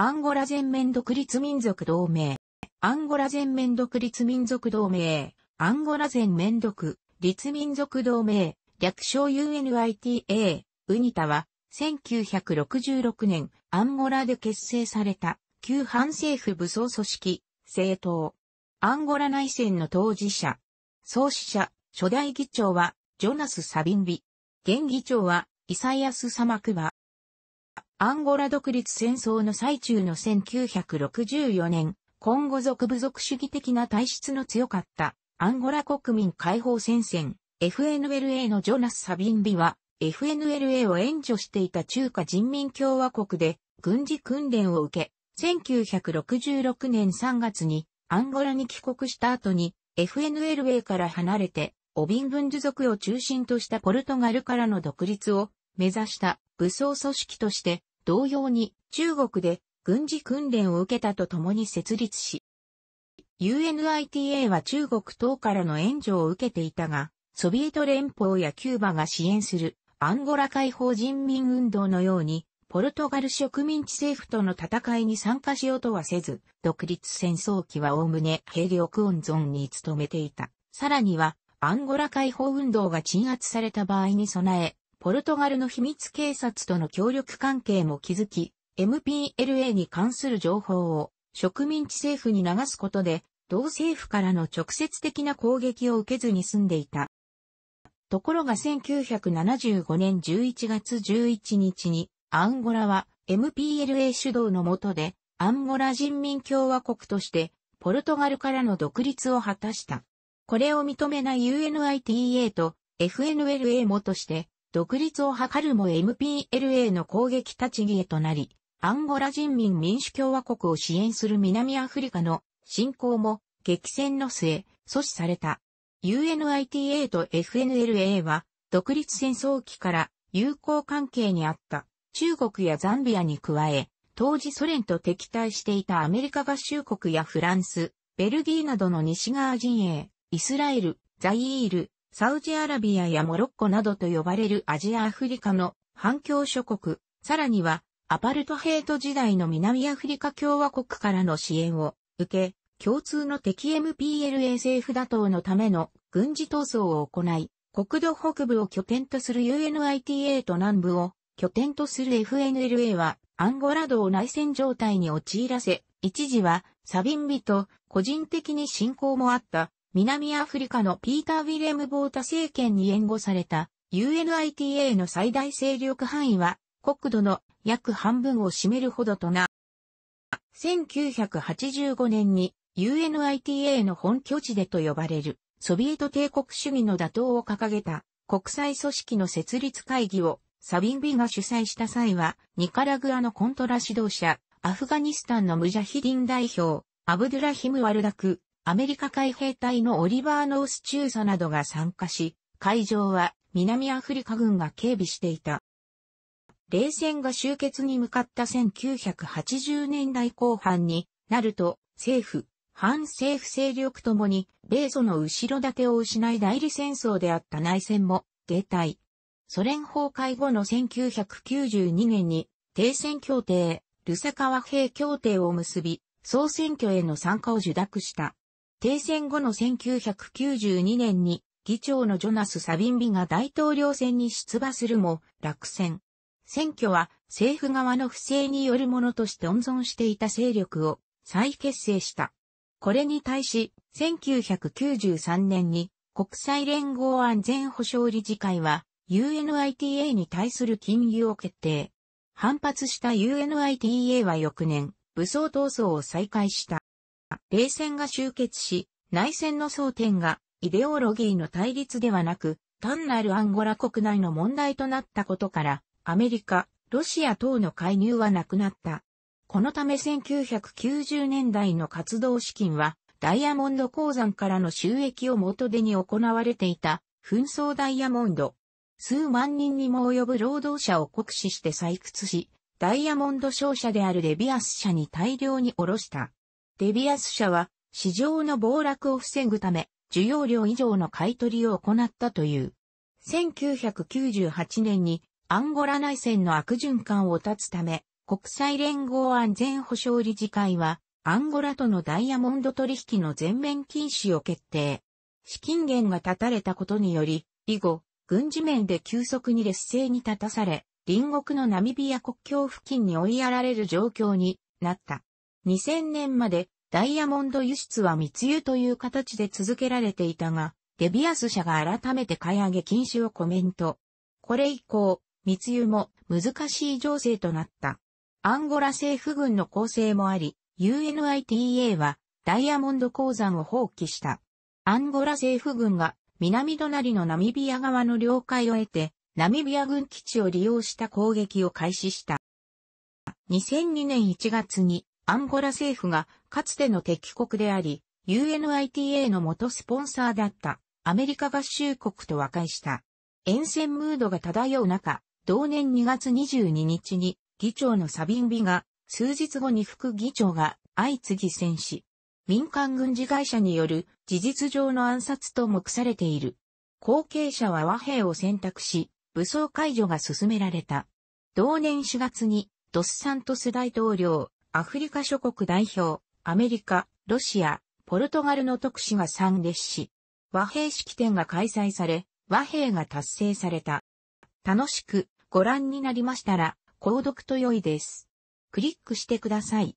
アンゴラ全面独立民族同盟。アンゴラ全面独立民族同盟。アンゴラ全面独立民族同盟。略称 UNITA。ウニタは、1966年、アンゴラで結成された、旧反政府武装組織、政党。アンゴラ内戦の当事者。創始者、初代議長は、ジョナス・サビンビ。現議長は、イサイアス・サマクバ。アンゴラ独立戦争の最中の1964年、コンゴ族部族主義的な体質の強かったアンゴラ国民解放戦線 FNLA のジョナス・サビンビは FNLA を援助していた中華人民共和国で軍事訓練を受け、1966年3月にアンゴラに帰国した後に FNLA から離れてオビン軍事族を中心としたポルトガルからの独立を目指した武装組織として同様に中国で軍事訓練を受けたとともに設立し、UNITA は中国等からの援助を受けていたが、ソビエト連邦やキューバが支援するアンゴラ解放人民運動のように、ポルトガル植民地政府との戦いに参加しようとはせず、独立戦争期はおおむね兵力温存に努めていた。さらには、アンゴラ解放運動が鎮圧された場合に備え、ポルトガルの秘密警察との協力関係も築き、MPLA に関する情報を植民地政府に流すことで、同政府からの直接的な攻撃を受けずに済んでいた。ところが1975年11月11日に、アンゴラは MPLA 主導の下で、アンゴラ人民共和国として、ポルトガルからの独立を果たした。これを認めない UNITA と FNLA もとして、独立を図るも MPLA の攻撃立ち消えとなり、アンゴラ人民民主共和国を支援する南アフリカの侵攻も激戦の末、阻止された。UNITA と FNLA は独立戦争期から友好関係にあった中国やザンビアに加え、当時ソ連と敵対していたアメリカ合衆国やフランス、ベルギーなどの西側陣営、イスラエル、ザイール、サウジアラビアやモロッコなどと呼ばれるアジアアフリカの反共諸国、さらにはアパルトヘイト時代の南アフリカ共和国からの支援を受け、共通の敵 MPLA 政府打倒のための軍事闘争を行い、国土北部を拠点とする UNITA と南部を拠点とする FNLA はアンゴラドを内戦状態に陥らせ、一時はサビンビと個人的に進行もあった南アフリカのピーター・ウィレム・ボータ政権に援護された UNITA の最大勢力範囲は国土の約半分を占めるほどとな。1985年に UNITA の本拠地でと呼ばれるソビエト帝国主義の打倒を掲げた国際組織の設立会議をサビンビが主催した際はニカラグアのコントラ指導者、アフガニスタンのムジャヒディン代表、アブドゥラヒム・ワルダク、アメリカ海兵隊のオリバー・ノース中佐などが参加し、会場は南アフリカ軍が警備していた。冷戦が終結に向かった1980年代後半になると、政府、反政府勢力ともに、米ソの後ろ盾を失い代理戦争であった内戦も、停滞。ソ連崩壊後の1992年に、停戦協定、ルサカ和平協定を結び、総選挙への参加を受諾した。停戦後の1992年に議長のジョナス・サビンビが大統領選に出馬するも落選。選挙は政府側の不正によるものとして温存していた勢力を再結成した。これに対し、1993年に国際連合安全保障理事会は UNITA に対する禁輸を決定。反発した UNITA は翌年、武装闘争を再開した。冷戦が終結し、内戦の争点がイデオロギーの対立ではなく、単なるアンゴラ国内の問題となったことから、アメリカ、ロシア等の介入はなくなった。このため1990年代の活動資金は、ダイヤモンド鉱山からの収益を元手に行われていた、紛争ダイヤモンド。数万人にも及ぶ労働者を酷使して採掘し、ダイヤモンド商社であるレビアス社に大量に下ろした。デビアス社は市場の暴落を防ぐため、需要量以上の買い取りを行ったという。1998年にアンゴラ内戦の悪循環を断つため、国際連合安全保障理事会は、アンゴラとのダイヤモンド取引の全面禁止を決定。資金源が断たれたことにより、以後、軍事面で急速に劣勢に立たされ、隣国のナミビア国境付近に追いやられる状況になった。2000年までダイヤモンド輸出は密輸という形で続けられていたが、デビアス社が改めて買い上げ禁止をコメント。これ以降、密輸も難しい情勢となった。アンゴラ政府軍の構成もあり、UNITA はダイヤモンド鉱山を放棄した。アンゴラ政府軍が南隣のナミビア側の領海を得て、ナミビア軍基地を利用した攻撃を開始した。2002年1月にアンゴラ政府がかつての敵国であり、UNITA の元スポンサーだったアメリカ合衆国と和解した。沿線ムードが漂う中、同年2月22日に議長のサビンビが、数日後に副議長が相次ぎ戦死。民間軍事会社による事実上の暗殺と目されている。後継者は和平を選択し、武装解除が進められた。同年4月にドスサントス大統領、アフリカ諸国代表、アメリカ、ロシア、ポルトガルの特使が参列し、和平式典が開催され、和平が達成された。楽しくご覧になりましたら、購読と良いです。クリックしてください。